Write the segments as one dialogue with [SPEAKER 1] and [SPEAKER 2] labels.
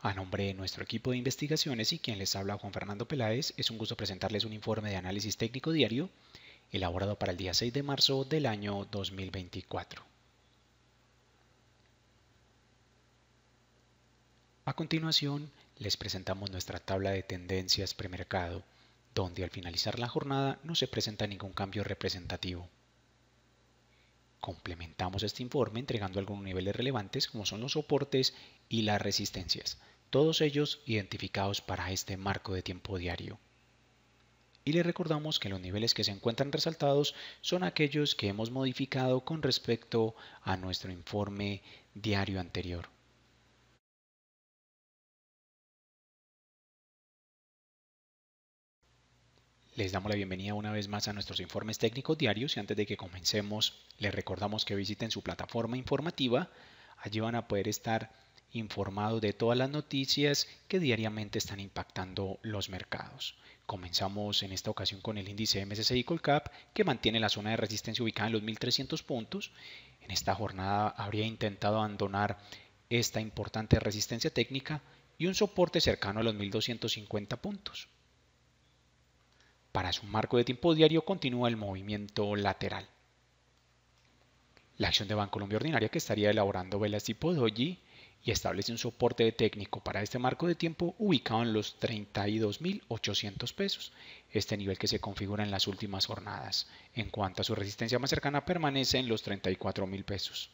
[SPEAKER 1] A nombre de nuestro equipo de investigaciones y quien les habla Juan Fernando Peláez, es un gusto presentarles un informe de análisis técnico diario elaborado para el día 6 de marzo del año 2024. A continuación, les presentamos nuestra tabla de tendencias premercado, donde al finalizar la jornada no se presenta ningún cambio representativo. Complementamos este informe entregando algunos niveles relevantes como son los soportes y las resistencias, todos ellos identificados para este marco de tiempo diario. Y les recordamos que los niveles que se encuentran resaltados son aquellos que hemos modificado con respecto a nuestro informe diario anterior. Les damos la bienvenida una vez más a nuestros informes técnicos diarios y antes de que comencemos les recordamos que visiten su plataforma informativa. Allí van a poder estar informado de todas las noticias que diariamente están impactando los mercados. Comenzamos en esta ocasión con el índice MSCI Colcap que mantiene la zona de resistencia ubicada en los 1300 puntos. En esta jornada habría intentado abandonar esta importante resistencia técnica y un soporte cercano a los 1250 puntos. Para su marco de tiempo diario continúa el movimiento lateral. La acción de banco colombia Ordinaria que estaría elaborando velas tipo Doji y establece un soporte técnico para este marco de tiempo ubicado en los 32.800 pesos, este nivel que se configura en las últimas jornadas. En cuanto a su resistencia más cercana permanece en los 34.000 pesos.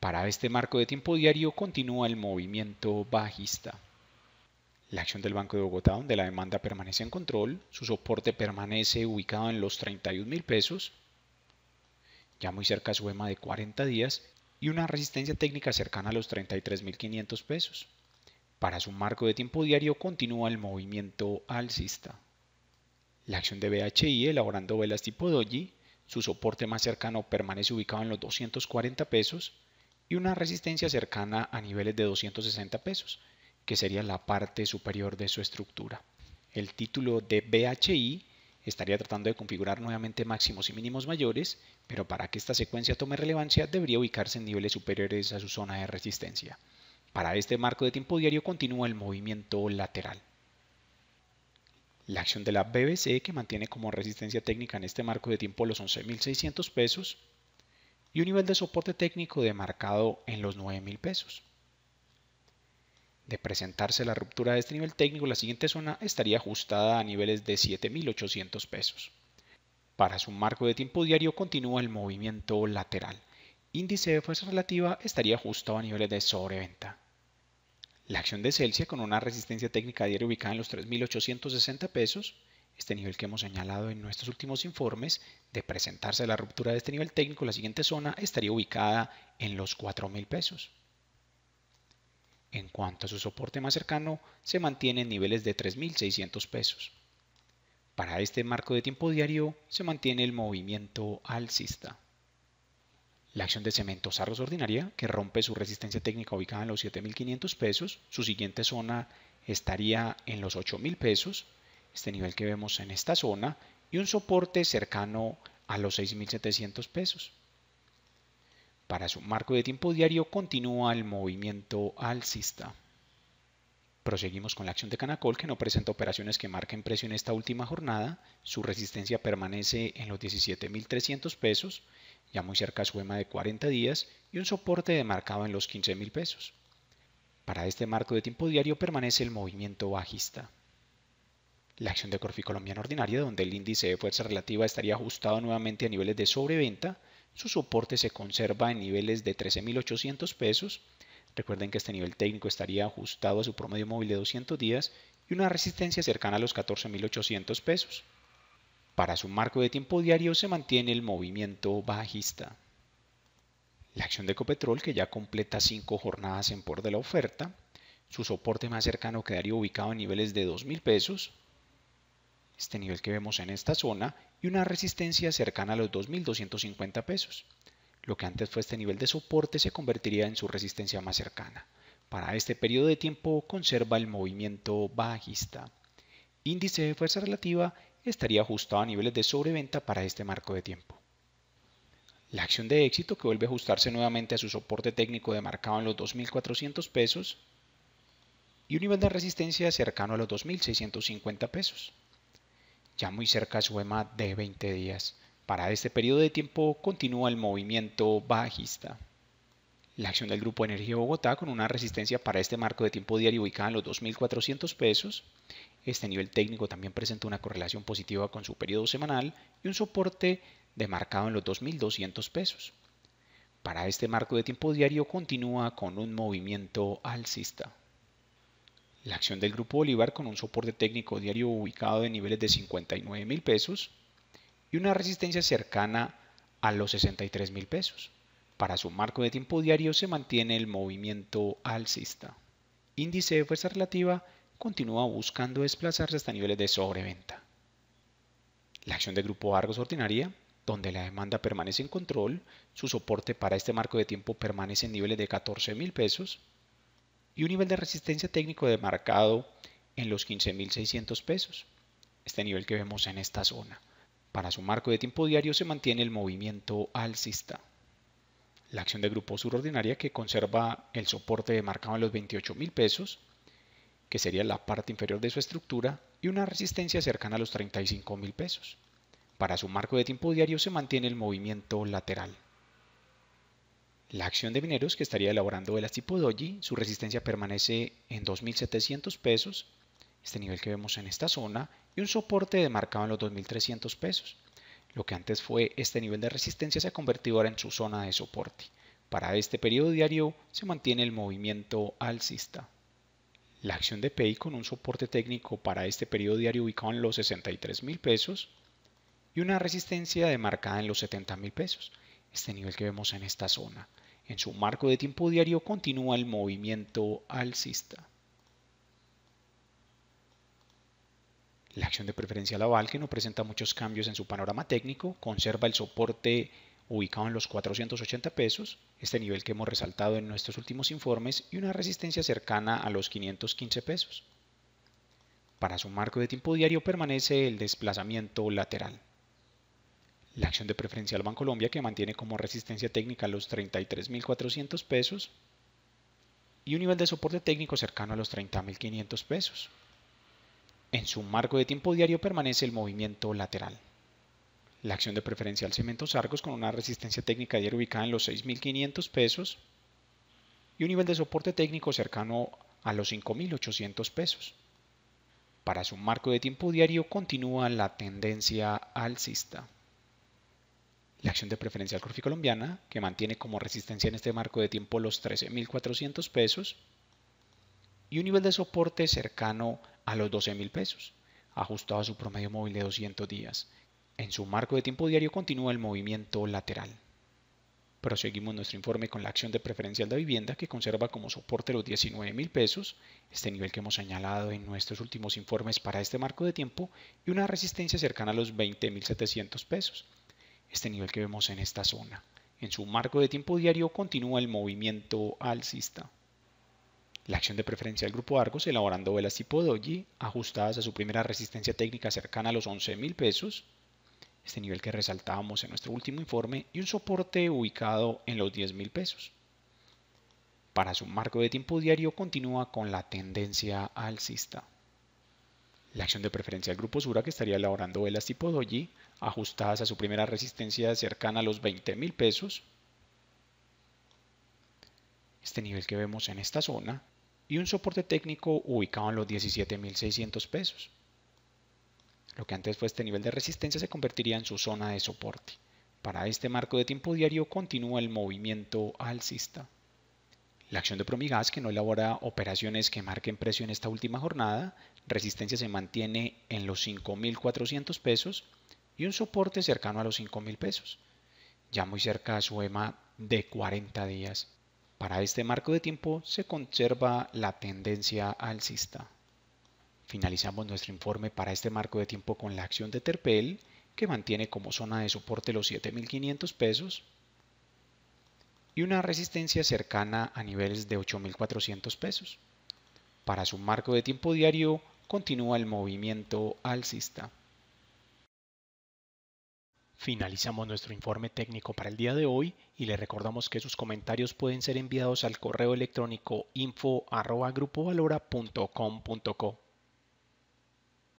[SPEAKER 1] Para este marco de tiempo diario continúa el movimiento bajista. La acción del Banco de Bogotá, donde la demanda permanece en control, su soporte permanece ubicado en los $31,000. pesos, ya muy cerca a su EMA de 40 días, y una resistencia técnica cercana a los 33.500 pesos. Para su marco de tiempo diario continúa el movimiento alcista. La acción de BHI elaborando velas tipo doji, su soporte más cercano permanece ubicado en los 240 pesos y una resistencia cercana a niveles de 260 pesos, que sería la parte superior de su estructura. El título de BHI estaría tratando de configurar nuevamente máximos y mínimos mayores, pero para que esta secuencia tome relevancia debería ubicarse en niveles superiores a su zona de resistencia. Para este marco de tiempo diario continúa el movimiento lateral. La acción de la BBC que mantiene como resistencia técnica en este marco de tiempo los 11.600 pesos y un nivel de soporte técnico demarcado en los 9.000 pesos. De presentarse la ruptura de este nivel técnico, la siguiente zona estaría ajustada a niveles de 7.800 pesos. Para su marco de tiempo diario continúa el movimiento lateral. Índice de fuerza relativa estaría ajustado a niveles de sobreventa. La acción de Celsius con una resistencia técnica diaria ubicada en los 3.860 pesos, este nivel que hemos señalado en nuestros últimos informes, de presentarse la ruptura de este nivel técnico, la siguiente zona estaría ubicada en los 4.000 pesos. En cuanto a su soporte más cercano, se mantiene en niveles de 3.600 pesos. Para este marco de tiempo diario, se mantiene el movimiento alcista. La acción de cemento Arroz ordinaria, que rompe su resistencia técnica ubicada en los 7.500 pesos, su siguiente zona estaría en los 8.000 pesos, este nivel que vemos en esta zona, y un soporte cercano a los 6.700 pesos. Para su marco de tiempo diario continúa el movimiento alcista. Proseguimos con la acción de Canacol que no presenta operaciones que marquen precio en esta última jornada. Su resistencia permanece en los 17.300 pesos, ya muy cerca a su EMA de 40 días y un soporte demarcado en los 15.000 pesos. Para este marco de tiempo diario permanece el movimiento bajista. La acción de Corfi Colombiana Ordinaria, donde el índice de fuerza relativa estaría ajustado nuevamente a niveles de sobreventa, su soporte se conserva en niveles de 13.800 pesos. Recuerden que este nivel técnico estaría ajustado a su promedio móvil de 200 días y una resistencia cercana a los 14.800 pesos. Para su marco de tiempo diario se mantiene el movimiento bajista. La acción de Ecopetrol, que ya completa 5 jornadas en por de la oferta, su soporte más cercano quedaría ubicado en niveles de 2.000 pesos, este nivel que vemos en esta zona, y una resistencia cercana a los 2.250 pesos. Lo que antes fue este nivel de soporte se convertiría en su resistencia más cercana. Para este periodo de tiempo conserva el movimiento bajista. Índice de fuerza relativa estaría ajustado a niveles de sobreventa para este marco de tiempo. La acción de éxito que vuelve a ajustarse nuevamente a su soporte técnico demarcado en los 2.400 pesos y un nivel de resistencia cercano a los 2.650 pesos ya muy cerca a su EMA de 20 días. Para este periodo de tiempo continúa el movimiento bajista. La acción del Grupo Energía Bogotá con una resistencia para este marco de tiempo diario ubicada en los 2.400 pesos. Este nivel técnico también presenta una correlación positiva con su periodo semanal y un soporte demarcado en los 2.200 pesos. Para este marco de tiempo diario continúa con un movimiento alcista. La acción del Grupo Bolívar con un soporte técnico diario ubicado en niveles de 59 mil pesos y una resistencia cercana a los 63 mil pesos. Para su marco de tiempo diario se mantiene el movimiento alcista. Índice de fuerza relativa continúa buscando desplazarse hasta niveles de sobreventa. La acción del Grupo Argos Ordinaria donde la demanda permanece en control, su soporte para este marco de tiempo permanece en niveles de 14 mil pesos y un nivel de resistencia técnico demarcado en los 15.600 pesos, este nivel que vemos en esta zona. Para su marco de tiempo diario se mantiene el movimiento alcista. La acción de grupo surordinaria que conserva el soporte demarcado en los 28.000 pesos, que sería la parte inferior de su estructura, y una resistencia cercana a los 35.000 pesos. Para su marco de tiempo diario se mantiene el movimiento lateral. La acción de mineros que estaría elaborando el tipo Doji, su resistencia permanece en 2.700 pesos, este nivel que vemos en esta zona, y un soporte demarcado en los 2.300 pesos. Lo que antes fue este nivel de resistencia se ha convertido ahora en su zona de soporte. Para este periodo diario se mantiene el movimiento alcista. La acción de PEI con un soporte técnico para este periodo diario ubicado en los 63,000 pesos y una resistencia demarcada en los 70,000 pesos este nivel que vemos en esta zona. En su marco de tiempo diario continúa el movimiento alcista. La acción de preferencia laval, que no presenta muchos cambios en su panorama técnico, conserva el soporte ubicado en los 480 pesos, este nivel que hemos resaltado en nuestros últimos informes, y una resistencia cercana a los 515 pesos. Para su marco de tiempo diario permanece el desplazamiento lateral la acción de preferencial Colombia que mantiene como resistencia técnica los 33.400 pesos y un nivel de soporte técnico cercano a los 30.500 pesos. En su marco de tiempo diario permanece el movimiento lateral. La acción de preferencial Cementos Argos con una resistencia técnica diaria ubicada en los 6.500 pesos y un nivel de soporte técnico cercano a los 5.800 pesos. Para su marco de tiempo diario continúa la tendencia alcista. La acción de preferencial Corfi Colombiana, que mantiene como resistencia en este marco de tiempo los 13.400 pesos y un nivel de soporte cercano a los 12.000 pesos, ajustado a su promedio móvil de 200 días. En su marco de tiempo diario continúa el movimiento lateral. Proseguimos nuestro informe con la acción de preferencial de vivienda que conserva como soporte los $19,000 pesos, este nivel que hemos señalado en nuestros últimos informes para este marco de tiempo, y una resistencia cercana a los $20,700 pesos este nivel que vemos en esta zona. En su marco de tiempo diario continúa el movimiento alcista. La acción de preferencia del grupo Argos elaborando velas tipo doji ajustadas a su primera resistencia técnica cercana a los 11.000 pesos, este nivel que resaltábamos en nuestro último informe, y un soporte ubicado en los 10.000 pesos. Para su marco de tiempo diario continúa con la tendencia alcista. La acción de preferencia del grupo Sura que estaría elaborando velas tipo doji ajustadas a su primera resistencia cercana a los 20 pesos. Este nivel que vemos en esta zona y un soporte técnico ubicado en los 17.600 pesos. Lo que antes fue este nivel de resistencia se convertiría en su zona de soporte. Para este marco de tiempo diario continúa el movimiento alcista. La acción de Promigas, que no elabora operaciones que marquen precio en esta última jornada, resistencia se mantiene en los 5.400 pesos y un soporte cercano a los 5.000 pesos, ya muy cerca a su EMA de 40 días. Para este marco de tiempo se conserva la tendencia alcista. Finalizamos nuestro informe para este marco de tiempo con la acción de Terpel, que mantiene como zona de soporte los 7.500 pesos y una resistencia cercana a niveles de 8.400 pesos. Para su marco de tiempo diario continúa el movimiento alcista. Finalizamos nuestro informe técnico para el día de hoy y le recordamos que sus comentarios pueden ser enviados al correo electrónico info.grupovalora.com.co.